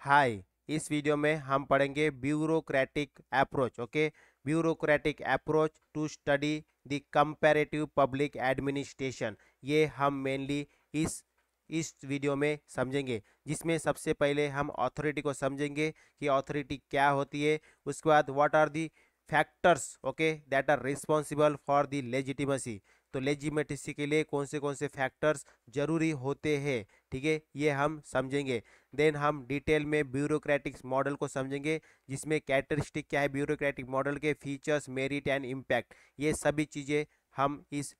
High इस video में हम पढ़ेंगे bureaucratic approach okay bureaucratic approach to study the comparative public administration ये हम मेनली इस इस वीडियो में समझेंगे जिसमें सबसे पहले हम अथॉरिटी को समझेंगे कि अथॉरिटी क्या होती है उसके बाद what are the factors okay that are responsible for the legitimacy तो लेजिमेटिसी के लिए कौन से कौन से फैक्टर्स जरूरी होते हैं ठीक है ये हम समझेंगे देन हम डिटेल में ब्यूरोक्रेटिक्स मॉडल को समझेंगे जिसमें कैटरिस्टिक क्या है ब्यूरोक्रेटिक मॉडल के फीचर्स मेरिट एंड इम्पैक्ट ये सभी चीज़ें हम इस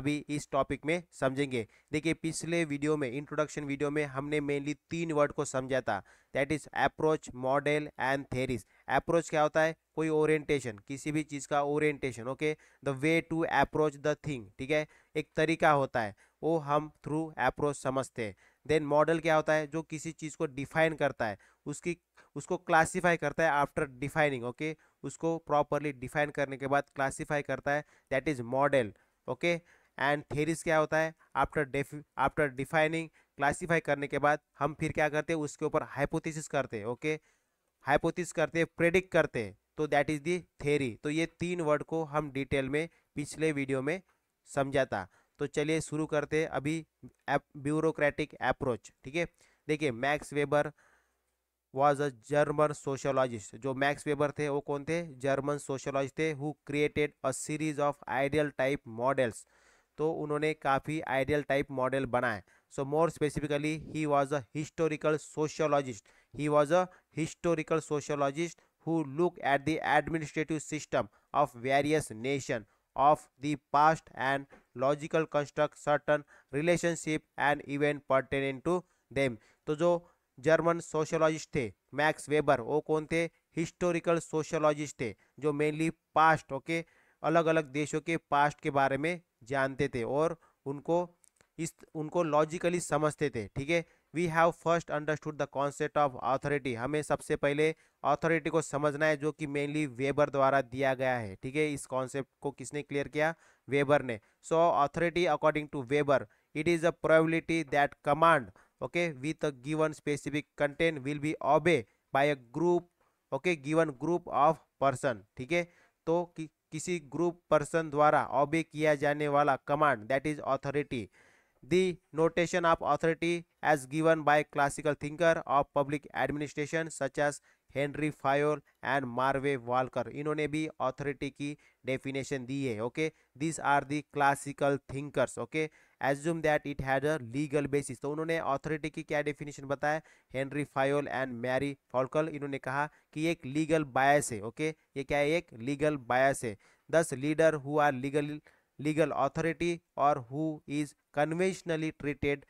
अभी इस टॉपिक में समझेंगे देखिए पिछले वीडियो में इंट्रोडक्शन वीडियो में हमने मेनली तीन वर्ड को समझा था that is approach model and theories approach क्या होता है कोई ओरिएंटेशन किसी भी चीज़ का orientation okay the way to approach the thing ठीक है एक तरीका होता है वो हम थ्रू अप्रोच समझते हैं देन मॉडल क्या होता है जो किसी चीज़ को डिफाइन करता है उसकी उसको क्लासीफाई करता है आफ्टर डिफाइनिंग ओके उसको प्रॉपरली डिफाइन करने के बाद क्लासीफाई करता है that is model okay and theories क्या होता है after def after defining classify करने के बाद हम फिर क्या करते हैं उसके ऊपर हाइपोथेसिस करते हैं ओके okay? हाइपोथिस करते हैं प्रेडिक्ट करते हैं तो दैट इज़ दी थेरी तो ये तीन वर्ड को हम डिटेल में पिछले वीडियो में समझा था तो चलिए शुरू करते हैं अभी ब्यूरोक्रेटिक अप्रोच ठीक है देखिए Max Weber was a German sociologist जो मैक्स वेबर थे वो कौन थे जर्मन सोशोलॉजिस्ट थे who created a series of ideal type models तो उन्होंने काफ़ी आइडियल टाइप मॉडल बनाए so more specifically he was a historical sociologist he was a historical sociologist who look at the administrative system of various nation of the past and logical construct certain relationship and event pertaining to them तो जो German sociologist थे max weber वो कौन थे historical सोशोलॉजिस्ट थे जो mainly past okay अलग अलग देशों के पास्ट के बारे में जानते थे और उनको इस उनको लॉजिकली समझते थे ठीक है we have first understood the concept of authority हमें सबसे पहले अथॉरिटी को समझना है जो कि मेनली वेबर द्वारा दिया गया है ठीक है इस कॉन्सेप्ट को किसने क्लियर किया वेबर ने so authority according to Weber it is a probability that command okay with a given specific content will be obey by a group okay given group of person ठीक है तो कि किसी group person द्वारा obey किया जाने वाला command that is authority the notation of authority as given by classical thinker of public administration such as Henri Fayol and Marvey Walker इन्होंने भी ऑथोरिटी की डेफिनेशन दी है okay this are the classical thinkers okay assume that it had a legal basis तो उन्होंने authority की क्या डेफिनेशन बताया Henri Fayol and Mary Follett इन्होंने कहा कि एक लीगल बायस है ओके ये क्या है एक लीगल बायस है thus leader who are legal legal authority और who is conventionally treated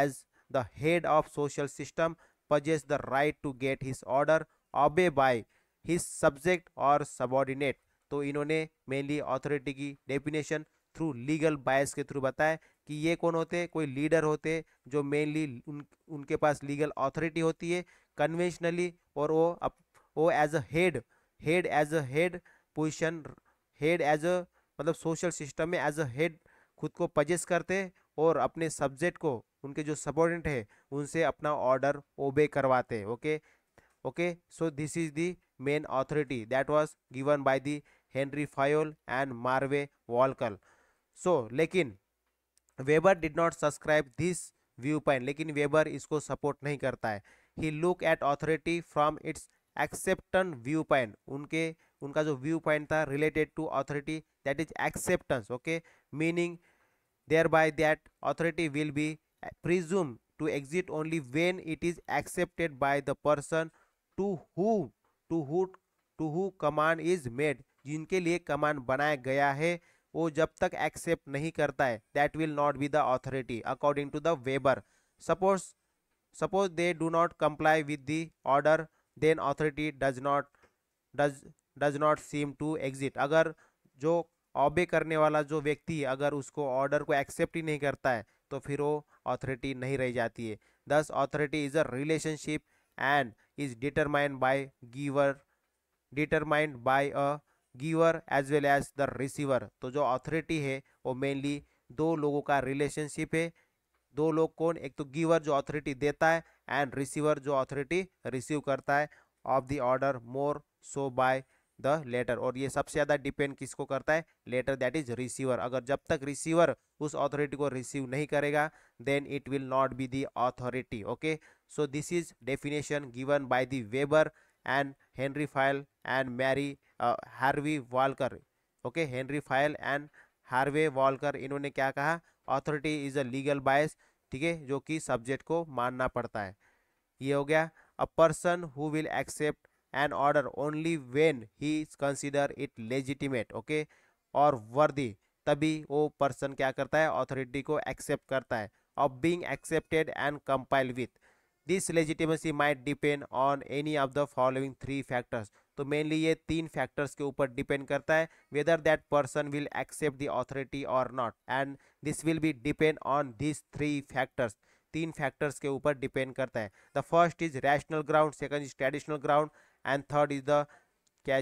as the head of social system possess the right to get his order obey by his subject और subordinate तो इन्होंने mainly authority की definition through legal bias के through बताया कि ये कौन होते कोई लीडर होते जो मेनली उन, उनके पास लीगल अथॉरिटी होती है कन्वेंशनली और वो अप, वो as a head head as a head position head as a मतलब सोशल सिस्टम में एज अ हेड खुद को पजेस करते और अपने सब्जेक्ट को उनके जो सपोर्डेंट है उनसे अपना ऑर्डर ओबे करवाते okay okay so this is the main authority that was given by the Henry Fayol and Marve वॉलकल सो लेकिन weber did not subscribe this view point लेकिन वेबर इसको सपोर्ट नहीं करता है ही look at authority from its एक्सेप्टन view point उनके उनका जो view point था related to authority that is acceptance okay meaning there by that authority will be presume to exit only when it is accepted by the person to who to who to who command is made जिनके लिए command बनाया गया है वो जब तक accept नहीं करता है that will not be the authority according to the Weber suppose suppose they do not comply with the order then authority does not does does not seem to exist अगर जो ऑबे करने वाला जो व्यक्ति अगर उसको ऑर्डर को accept ही नहीं करता है तो फिर वो अथॉरिटी नहीं रह जाती है thus authority is a relationship and is determined by giver determined by a giver as well as the receiver तो जो अथॉरिटी है वो मेनली दो लोगों का रिलेशनशिप है दो लोग कौन एक तो गिवर जो अथॉरिटी देता है एंड रिसीवर जो अथॉरिटी रिसीव करता है of the order more so by the latter और ये सबसे ज़्यादा डिपेंड किसको करता है लेटर दैट इज रिसीवर अगर जब तक रिसीवर उस अथॉरिटी को रिसीव नहीं करेगा then it will not be the authority okay so this is definition given by the Weber and Henri File and Mary Harvey Walker okay Henri Fayol and Harvey Walker इन्होंने क्या कहा authority is a legal bias ठीक है जो कि subject को मानना पड़ता है ये हो गया a person who will accept an order only when he consider it legitimate okay और वर्दी तभी वो पर्सन क्या करता है अथॉरिटी को एक्सेप्ट करता है of being accepted and comply with this legitimacy might depend on any of the following three factors तो मेनली ये तीन फैक्टर्स के ऊपर डिपेंड करता है whether that person will accept the authority और not and this will be depend on this three factors तीन factors के ऊपर डिपेंड करता है the first is rational ground second is traditional ground and third is the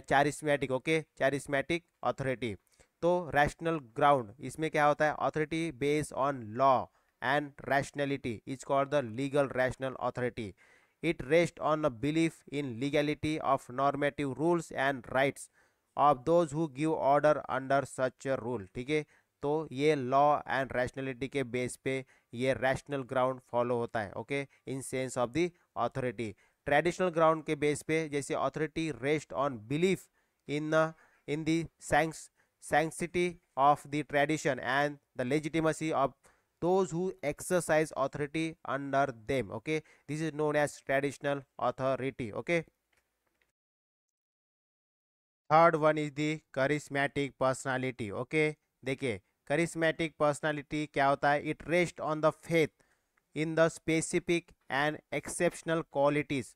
चारिस्मेटिक okay charismatic authority तो rational ground इसमें क्या होता है authority based on law and rationality is called the legal rational authority. It rests on a belief in legality of normative rules and rights of those who give order under such a rule. ठीक है तो ये law and rationality के base पे ये rational ground follow होता है okay in sense of the authority traditional ground के बेस पे जैसे authority rest on belief in in the sanc sanctity of the tradition and the legitimacy of those who exercise authority under them okay this is known as traditional authority okay third one is the charismatic personality okay देखिए charismatic personality क्या होता है it rest on the faith in the specific and exceptional qualities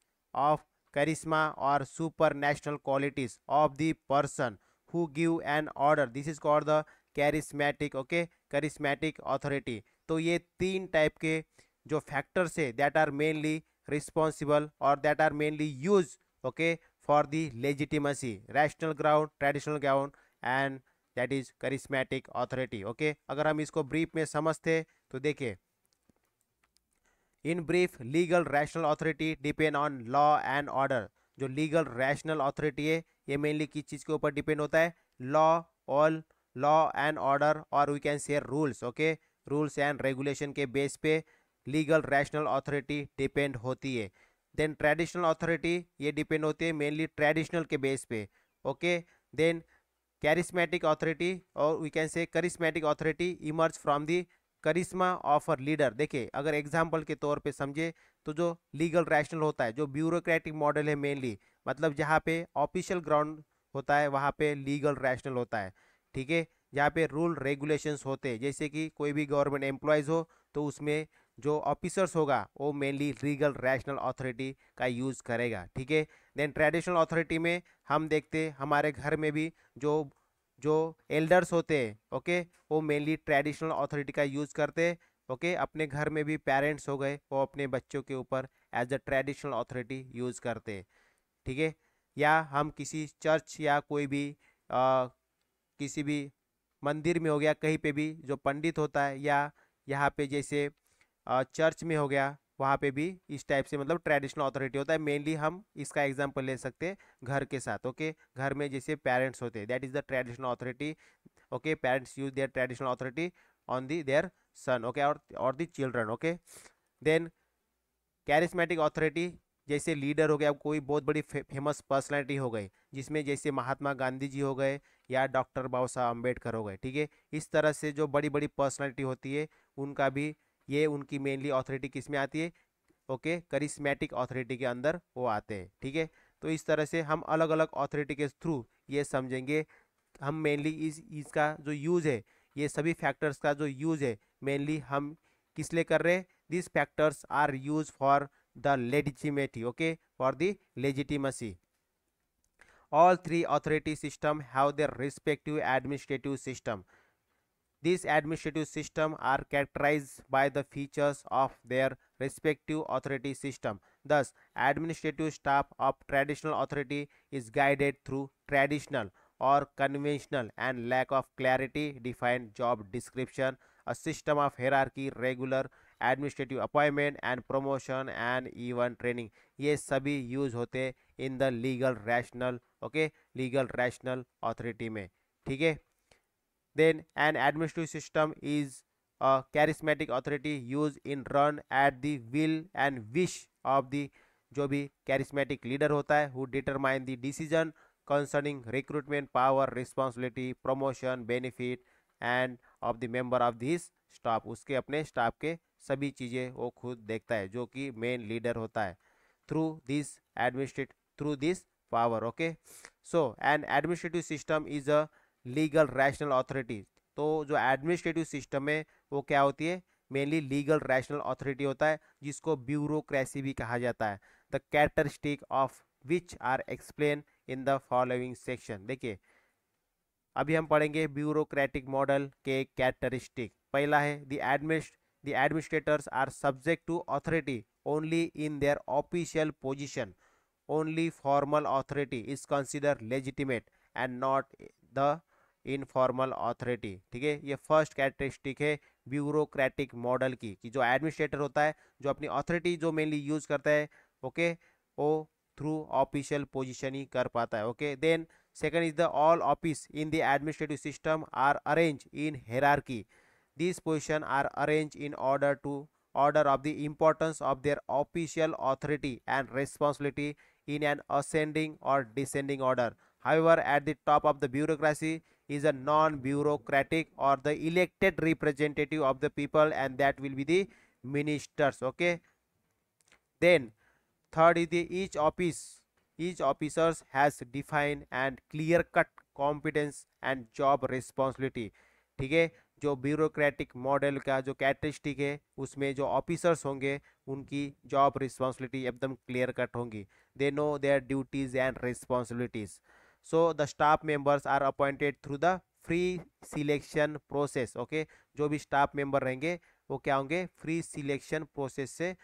of charisma और super national qualities of the person who give an order this is called the charismatic okay charismatic authority तो ये तीन type के जो factors है that are mainly responsible और that are mainly use okay for the legitimacy rational ground traditional ground and that is charismatic authority okay अगर हम इसको ब्रीफ में समझते तो देखिए in brief legal rational authority depend on law and order जो legal rational authority है ये मेनली किस चीज़ के ऊपर डिपेंड होता है law all law and order और we can share rules okay rules and regulation के बेस पे लीगल रैशनल अथॉरिटी डिपेंड होती है देन ट्रेडिशनल अथॉरिटी ये डिपेंड होती है मेनली ट्रेडिशनल के बेस पे ओके देन कैरिस्मेटिक अथॉरिटी और we can say charismatic authority emerge from the charisma of our leader देखिए अगर एग्जाम्पल के तौर पे समझे तो जो लीगल रैशनल होता है जो ब्यूरोक्रेटिक मॉडल है मेनली मतलब जहाँ पे ऑफिशियल ग्राउंड होता है वहाँ पे लीगल रैशनल होता है ठीक है यहाँ पे रूल रेगुलेशंस होते हैं जैसे कि कोई भी गवर्नमेंट एम्प्लॉयज़ हो तो उसमें जो ऑफिसर्स होगा वो मेनली लीगल रैशनल अथॉरिटी का यूज़ करेगा ठीक है देन ट्रेडिशनल अथॉरिटी में हम देखते हमारे घर में भी जो जो एल्डर्स होते हैं ओके वो मेनली ट्रेडिशनल अथॉरिटी का यूज़ करते हैं ओके अपने घर में भी पेरेंट्स हो गए वो अपने बच्चों के ऊपर as a traditional authority use करते ठीक है या हम किसी चर्च या कोई भी आ, किसी भी मंदिर में हो गया कहीं पे भी जो पंडित होता है या यहाँ पे जैसे चर्च में हो गया वहाँ पे भी इस टाइप से मतलब ट्रेडिशनल अथॉरिटी होता है मेनली हम इसका एग्जाम्पल ले सकते हैं घर के साथ ओके घर में जैसे पेरेंट्स होते हैं that is the traditional authority okay parents use their traditional authority on the their son okay और और the children okay then charismatic authority जैसे लीडर हो गया कोई बहुत बड़ी फे, फेमस पर्सनैलिटी हो गई जिसमें जैसे महात्मा गांधी जी हो गए या डॉक्टर बाबा साहब अम्बेडकर हो गए ठीक है इस तरह से जो बड़ी बड़ी पर्सनैलिटी होती है उनका भी ये उनकी मेनली ऑथोरिटी किस में आती है ओके करिस्मेटिक ऑथोरिटी के अंदर वो आते हैं ठीक है तो इस तरह से हम अलग अलग ऑथोरिटी के थ्रू ये समझेंगे हम मेनली इस इसका जो यूज़ है ये सभी फैक्टर्स का जो यूज़ है मेनली हम किस लिए कर रहे हैं this factors are use for the legitimacy okay for the legitimacy all three authority system have their respective administrative system these administrative system are characterized by the features of their respective authority system thus administrative staff of traditional authority is guided through traditional or conventional and lack of clarity defined job description a system of hierarchy, regular administrative appointment and promotion and even training. ये सभी use होते in the legal rational okay legal rational authority में ठीक है then an administrative system is a charismatic authority use in run at the will and wish of the जो भी charismatic leader होता है who determine the decision concerning recruitment power responsibility promotion benefit and of the member of this staff उसके अपने staff के सभी चीज़ें वो खुद देखता है जो कि मेन लीडर होता है through this administrate through this power okay so an administrative system is a legal rational authority तो जो एडमिनिस्ट्रेटिव सिस्टम है वो क्या होती है मेनली लीगल रैशनल अथॉरिटी होता है जिसको ब्यूरोक्रेसी भी कहा जाता है the characteristic of which are explain in the following section देखिए अभी हम पढ़ेंगे ब्यूरोक्रेटिक मॉडल के कैरेक्टरिस्टिक पहला है दी एडमिनिस्ट the administrators are subject to authority only in their official position only formal authority is consider legitimate and not the informal authority ठीक है ये फर्स्ट कैरेक्टरिस्टिक है ब्यूरोक्रेटिक मॉडल की कि जो एडमिनिस्ट्रेटर होता है जो अपनी ऑथोरिटी जो मेनली यूज करता है ओके okay, वो थ्रू ऑफिशियल पोजिशन ही कर पाता है okay then Second is the all office in the administrative system are arranged in hierarchy. These positions are arranged in order to order of the importance of their official authority and responsibility in an ascending or descending order. However, at the top of the bureaucracy is a non-bureaucratic or the elected representative of the people and that will be the ministers. Okay. Then third is the each office each officers has defined and clear cut competence and job responsibility ठीक है जो bureaucratic model का जो कैटरिस्टिक है उसमें जो officers होंगे उनकी जॉब रिस्पॉन्सिबिलिटी एकदम क्लियर कट होंगी they know their duties and responsibilities so the staff members are appointed through the free selection process okay जो भी स्टाफ मेंबर रहेंगे वो क्या होंगे फ्री सिलेक्शन प्रोसेस से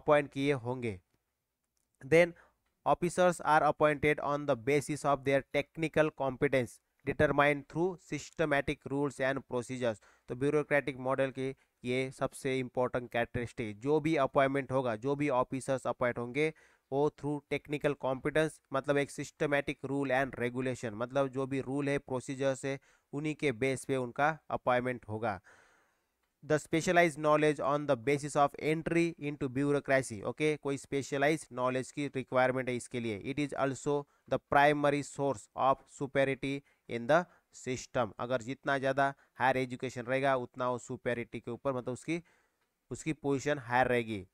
अपॉइंट किए होंगे then officers are appointed on the basis of their technical competence determine through systematic rules and procedures तो ब्यूरोक्रेटिक मॉडल के ये सबसे इंपॉर्टेंट कैरेक्टरिस्टिक जो भी अपॉइंटमेंट होगा जो भी ऑफिसर्स अपॉइंट होंगे वो थ्रू टेक्निकल कॉम्पिटेंस मतलब एक सिस्टमेटिक रूल एंड रेगुलेशन मतलब जो भी रूल है प्रोसीजर्स है उन्हीं के बेस पे उनका अपॉइंटमेंट होगा specialise knowledge on the basis of entry into bureaucracy okay कोई स्पेशलाइज नॉलेज की रिक्वायरमेंट है इसके लिए it is also the primary source of superiority in the system अगर जितना ज़्यादा हायर एजुकेशन रहेगा उतना वो सुपेरिटी के ऊपर मतलब उसकी उसकी पोजिशन हायर रहेगी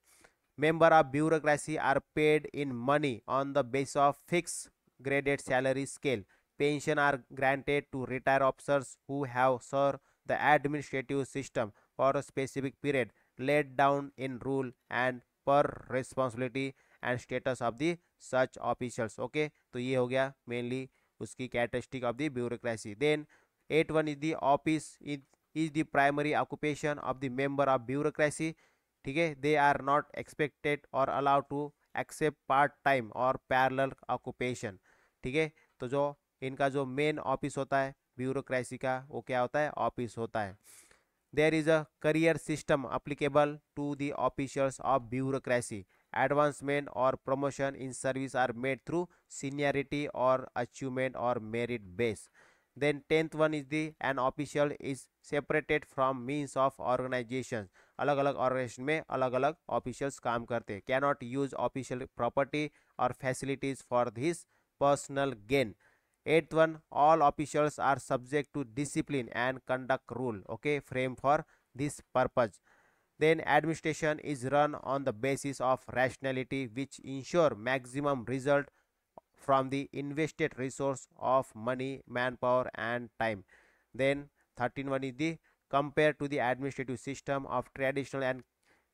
member of bureaucracy are paid in money on the base of fix graded salary scale pension are granted to retire officers who have served the administrative system for a specific period laid down in rule and per responsibility and status of the such officials okay तो ये हो गया mainly उसकी characteristic of the bureaucracy then eight one is the office is is the primary occupation of the member of bureaucracy ठीक है they are not expected or allowed to accept part time or parallel occupation ठीक है तो जो इनका जो main office होता है ब्यूरोक्रेसी का वो क्या होता है ऑफिस होता है There is a career system applicable to the officials of bureaucracy. Advancement or promotion in service are made through seniority or achievement or merit base. Then 10th one is the an official is separated from means of organization. अलग अलग organisation में अलग अलग officials काम करते Cannot use official property or facilities for his personal gain eighth one all officials are subject to discipline and conduct rule okay frame for this purpose then administration is run on the basis of rationality which ensure maximum result from the invested resource of money manpower and time then 13 one is the compared to the administrative system of traditional and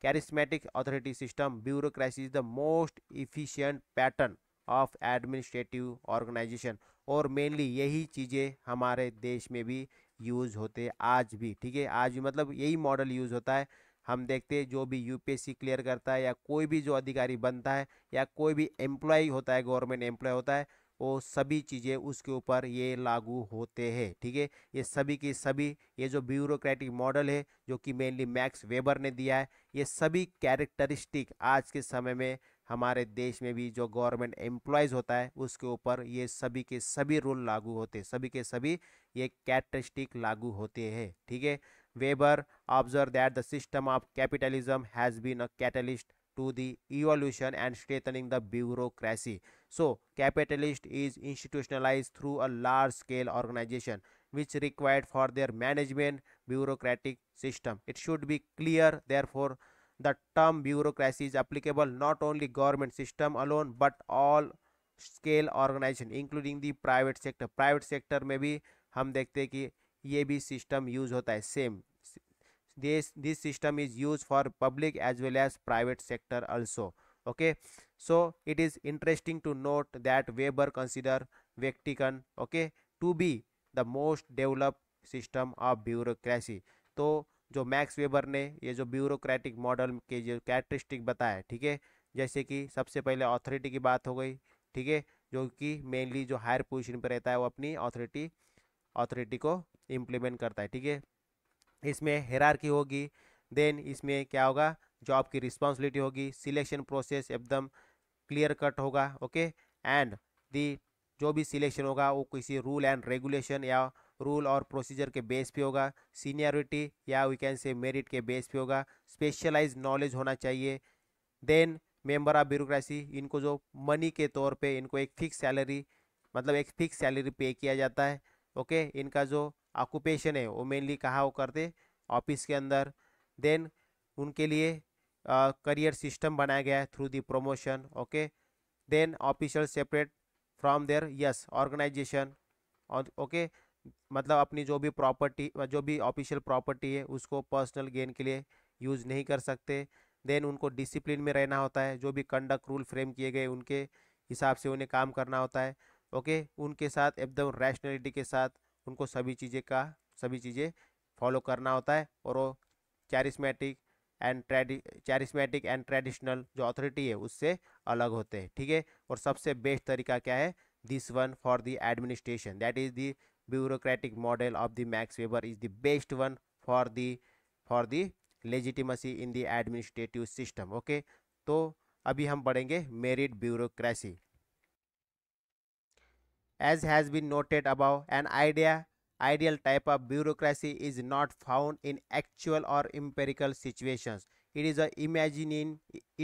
charismatic authority system bureaucracy is the most efficient pattern of administrative organization और mainly यही चीज़ें हमारे देश में भी use होते हैं आज भी ठीक है आज भी मतलब यही मॉडल यूज़ होता है हम देखते हैं जो भी यूपीएससी क्लियर करता है या कोई भी जो अधिकारी बनता है या कोई भी एम्प्लॉय होता है गवर्नमेंट एम्प्लॉय होता है वो सभी चीज़ें उसके ऊपर ये लागू होते हैं ठीक है ये सभी की सभी ये जो ब्यूरोक्रेटिक मॉडल है जो कि मेनली मैक्स वेबर ने दिया है ये सभी कैरेक्टरिस्टिक आज के समय में हमारे देश में भी जो गवर्नमेंट एम्प्लॉयज़ होता है उसके ऊपर ये सभी के सभी रूल लागू होते हैं सभी के सभी ये कैटरिस्टिक लागू होते हैं ठीक है Weber observe that the system of capitalism has been a catalyst to the evolution and strengthening the bureaucracy so capitalist is institutionalise through a large scale organisation which required for their management bureaucratic system it should be clear therefore the term bureaucracy is applicable not only government system alone but all scale organisation including the private sector private sector में भी हम देखते हैं कि ये भी system use होता है same this this system is use for public as well as private sector also okay so it is interesting to note that Weber consider Vatican okay to be the most develop system of bureaucracy तो जो Max weber ने ये जो bureaucratic model के जो characteristic बताया ठीक है जैसे कि सबसे पहले ऑथोरिटी की बात हो गई ठीक है जो कि मेनली जो हायर पोजिशन पर रहता है वो अपनी ऑथोरिटी ऑथोरिटी को इम्प्लीमेंट करता है ठीक है इसमें हेरारकी होगी देन इसमें क्या होगा जॉब की रिस्पॉन्सिबिलिटी होगी सिलेक्शन प्रोसेस एकदम क्लियर कट होगा ओके एंड दी जो भी सिलेक्शन होगा वो किसी रूल एंड रेगुलेशन या रूल और प्रोसीजर के बेस पे होगा सीनियरिटी या वी कैन से मेरिट के बेस पे होगा स्पेशलाइज नॉलेज होना चाहिए देन मेंबर ऑफ ब्यूरोसी इनको जो मनी के तौर पे इनको एक फिक्स सैलरी मतलब एक फिक्स सैलरी पे किया जाता है ओके इनका जो ऑक्यूपेशन है वो मेनली कहाँ वो करते ऑफिस के अंदर देन उनके लिए करियर uh, सिस्टम बनाया गया है through the promotion okay then official separate from their yes organisation okay मतलब अपनी जो भी प्रॉपर्टी जो भी ऑफिशियल प्रॉपर्टी है उसको पर्सनल गेन के लिए यूज नहीं कर सकते देन उनको डिसिप्लिन में रहना होता है जो भी कंडक्ट रूल फ्रेम किए गए उनके हिसाब से उन्हें काम करना होता है ओके उनके साथ एकदम रैशनलिटी के साथ उनको सभी चीज़ें का सभी चीज़ें फॉलो करना होता है और वो चैरिस्मेटिक एंड ट्रेडि चैरिस्मेटिक एंड ट्रेडिशनल जो अथॉरिटी है उससे अलग होते हैं ठीक है और सबसे बेस्ट तरीका क्या है this one for the administration that is the bureaucratic model of the Max Weber is the best one for the for the legitimacy in the administrative system. Okay, तो अभी हम पढ़ेंगे merit bureaucracy. as has been noted above an idea ideal type of bureaucracy is not found in actual or empirical situations it is a imagining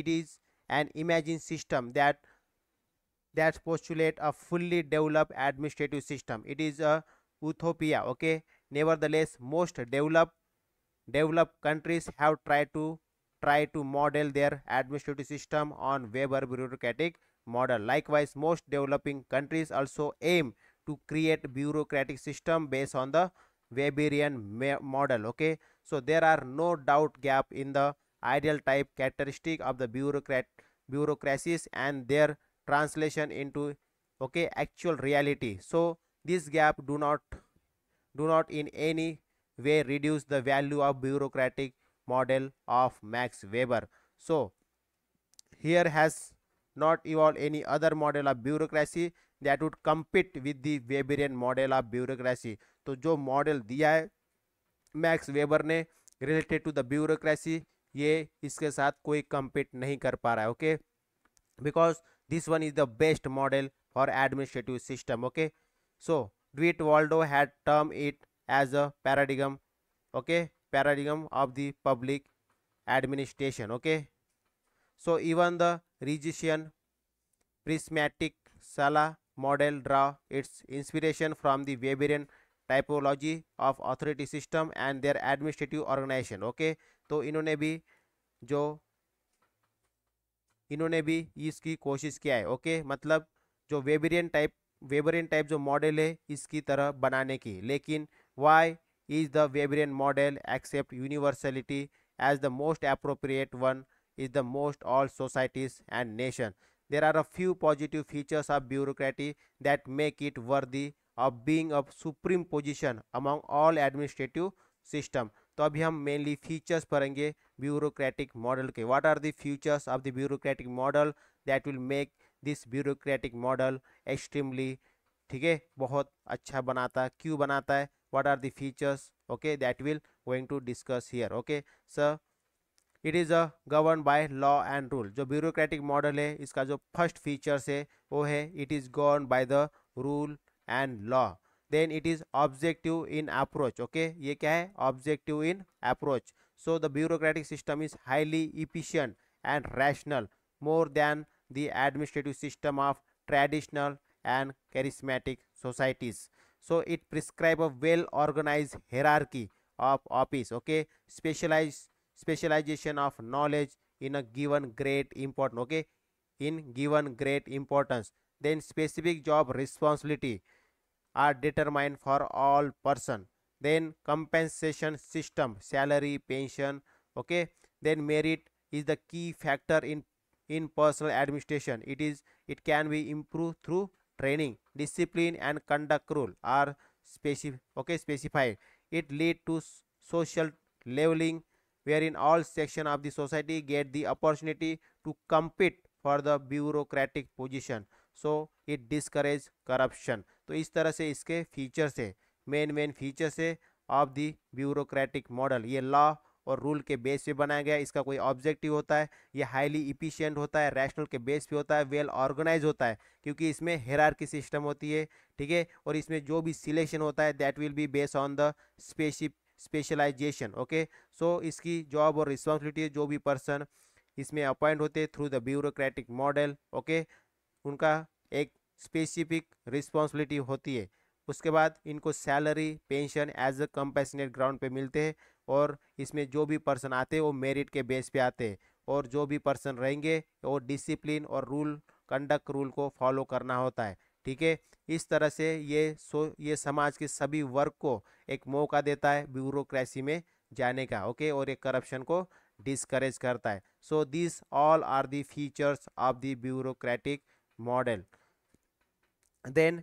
it is an imagined system that that postulate a fully developed administrative system. It is a utopia, okay? Nevertheless, most developed developed countries have tried to try to model their administrative system on Weber bureaucratic model. Likewise, most developing countries also aim to create bureaucratic system based on the Weberian model. Okay, so there are no doubt gap in the ideal type characteristic of the bureaucrat bureaucracies and their translation into okay actual reality so this gap do not do not in any way reduce the value of bureaucratic model of max weber so here has not evolved any other model of bureaucracy that would compete with the weberian model of bureaucracy तो jo model diya hai max weber ne related to the bureaucracy ye iske sath koi compete nahi kar pa raha hai okay because this one is the best model for administrative system okay so Dwight Waldo had term it as a paradigm okay paradigm of the public administration okay so even the regisian prismatic Sala model draw its inspiration from the Weberian typology of authority system and their administrative organization okay to so, inhone bhi jo इन्होंने भी इसकी कोशिश किया है okay मतलब जो Weberian type Weberian type जो model है इसकी तरह बनाने की लेकिन why is the Weberian model accept universality as the most appropriate one is the most all societies and nation there are a few positive features of bureaucracy that make it worthy of being a supreme position among all administrative system तो अभी हम mainly features पढ़ेंगे bureaucratic model okay what are the features of the bureaucratic model that will make this bureaucratic model extremely ठीक है बहुत अच्छा बनाता है क्यों बनाता है what are the features okay that will going to discuss here okay so it is a governed by law and rule जो bureaucratic model है इसका जो first features है वो है it is governed by the rule and law then it is objective in approach okay ये क्या है objective in approach So the bureaucratic system is highly efficient and rational more than the administrative system of traditional and charismatic societies. So it prescribes a well-organized hierarchy of office, okay, specialized specialization of knowledge in a given great important, okay, in given great importance. Then specific job responsibility are determined for all person then compensation system salary pension okay then merit is the key factor in in personal administration it is it can be improved through training discipline and conduct rule are specific okay specified it lead to social leveling wherein all section of the society get the opportunity to compete for the bureaucratic position so it discourage corruption तो इस तरह से इसके features है main main features है of the bureaucratic model ये law और rule के बेस पे बनाया गया इसका कोई ऑब्जेक्टिव होता है ये हाईली इफिशियंट होता है रैशनल के बेस पे होता है वेल ऑर्गेनाइज होता है क्योंकि इसमें की सिस्टम होती है ठीक है और इसमें जो भी सिलेक्शन होता है that will be based on the स्पेसिप स्पेशलाइजेशन ओके सो इसकी जॉब और रिस्पॉन्सिबिलिटी जो भी पर्सन इसमें अपॉइंट होते through the bureaucratic model okay उनका एक स्पेसिफिक रिस्पॉन्सिबिलिटी होती है उसके बाद इनको salary pension as a compassionate ground पे मिलते हैं और इसमें जो भी पर्सन आते हैं वो मेरिट के बेस पे आते हैं और जो भी पर्सन रहेंगे वो डिसिप्लिन और रूल कंडक्ट रूल को फॉलो करना होता है ठीक है इस तरह से ये सो ये समाज के सभी वर्ग को एक मौका देता है ब्यूरोक्रेसी में जाने का ओके और ये करप्शन को डिस्करेज करता है so this all are the features of the bureaucratic model then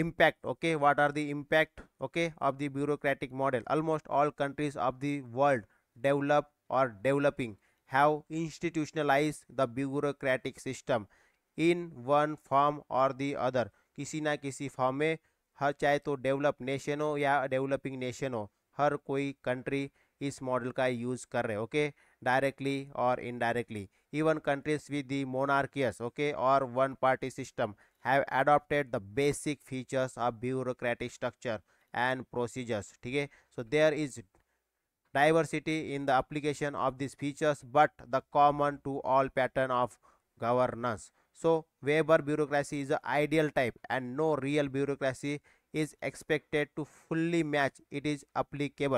impact okay what are the impact okay of the bureaucratic model almost all countries of the world develop or developing have institutionalized the bureaucratic system in one form or the other किसी ना किसी form में हर चाहे तो develop nation हो या developing nation हो हर कोई कंट्री इस मॉडल का यूज़ कर रहे ओके डायरेक्टली और indirectly even countries with the monarchies okay और one party system have adopted the basic features of bureaucratic structure and procedures Okay, so there is diversity in the application of these features but the common to all pattern of governance so Weber bureaucracy is the ideal type and no real bureaucracy is expected to fully match it is applicable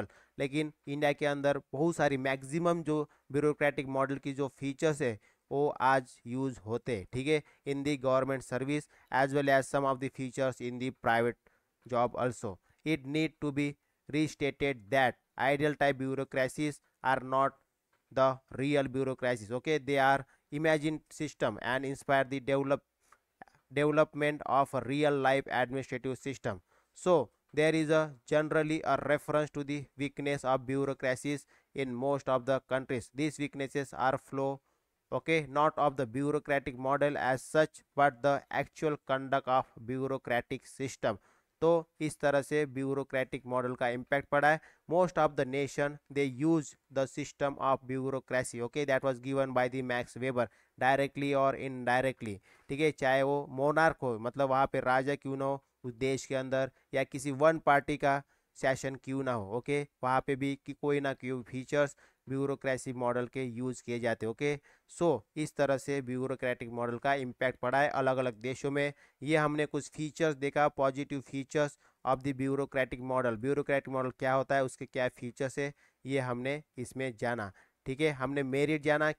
applicable लेकिन India के अंदर बहुत सारी maximum जो bureaucratic model की जो features है वो आज यूज होते ठीक है in the government service as well as some of the features in the private job also it need to be restated that ideal type bureaucracies are not the real bureaucracies okay they are imagined system and inspire the develop development of a real life administrative system so there is a generally a reference to the weakness of bureaucracies in most of the countries these weaknesses are flow okay not of the bureaucratic model as such but the actual conduct of bureaucratic system तो इस तरह से bureaucratic model का impact पड़ा है most of the nation they use the system of bureaucracy okay that was given by the Max Weber directly और indirectly ठीक है चाहे वो मोनार्क हो मतलब वहाँ पे राजा क्यों ना हो उस देश के अंदर या किसी वन पार्टी का सेशन क्यों ना हो ओके वहाँ पे भी कि कोई ना क्यों फीचर्स ब्यूरोक्रेसी मॉडल के यूज़ किए जाते ओके सो इस तरह से ब्यूरोक्रेटिक मॉडल का इम्पैक्ट पड़ा है अलग अलग देशों में ये हमने कुछ फीचर्स देखा positive features of the bureaucratic model bureaucratic model क्या होता है उसके क्या फीचर्स है ये हमने इसमें जाना ठीक है हमने मेरिट जाना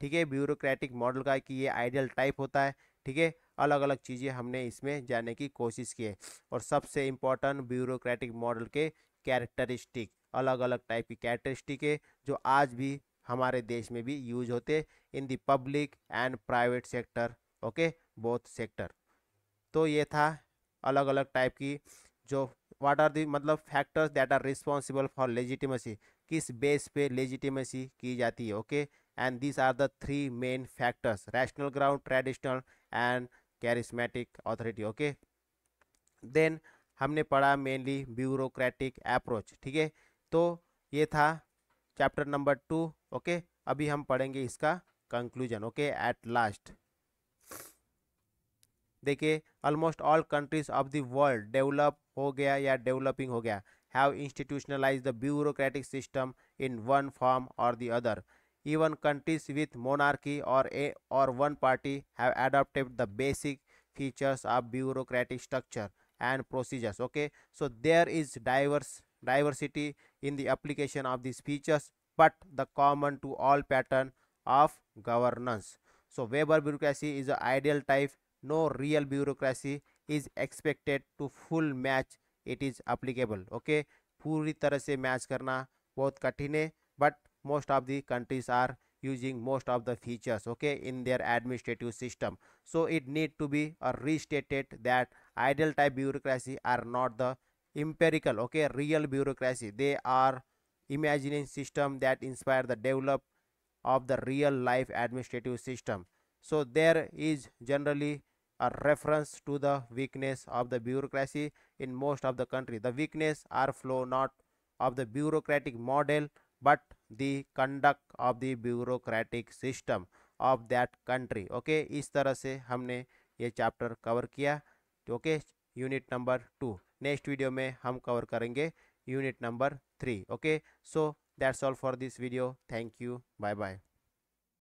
ठीक है ब्यूरोक्रेटिक मॉडल का कि ये आइडियल टाइप होता है ठीक है अलग अलग चीज़ें हमने इसमें जाने की कोशिश की है और सबसे इम्पॉर्टेंट ब्यूरोक्रेटिक मॉडल के कैरेक्टरिस्टिक अलग अलग टाइप की कैटरिस्टिक है जो आज भी हमारे देश में भी यूज होते in the public and private sector okay both sector तो ये था अलग अलग टाइप की जो वाट आर दी मतलब factors that are responsible for legitimacy किस बेस पे लेजिटिमेसी की जाती है okay and this are the three main factors rational ground traditional and charismatic authority okay then हमने पढ़ा मेनली ब्यूरोक्रेटिक अप्रोच ठीक है तो ये था चैप्टर नंबर टू ओके अभी हम पढ़ेंगे इसका कंक्लूजन ओके एट लास्ट देखिए almost all countries of the world develop हो गया या डेवलपिंग हो गया have institutionalise the bureaucratic system in one form or the other even countries with monarchy or a or one party have adopted the basic features of bureaucratic structure and procedures okay so there is diverse diversity in the application of these features but the common to all pattern of governance. So Weber bureaucracy is an ideal type. No real bureaucracy is expected to full match it is applicable. Okay, पूरी तरह से match करना बहुत कठिन है But most of the countries are using most of the features okay in their administrative system so it need to be restated that ideal type bureaucracy are not the empirical okay real bureaucracy they are imagining system that inspire the develop of the real life administrative system so there is generally a reference to the weakness of the bureaucracy in most of the country the weakness are flow not of the bureaucratic model but the conduct of the bureaucratic system of that country okay is tarah se humne ye chapter cover kiya okay unit number 2 next video में हम cover करेंगे unit number three okay so that's all for this video thank you bye bye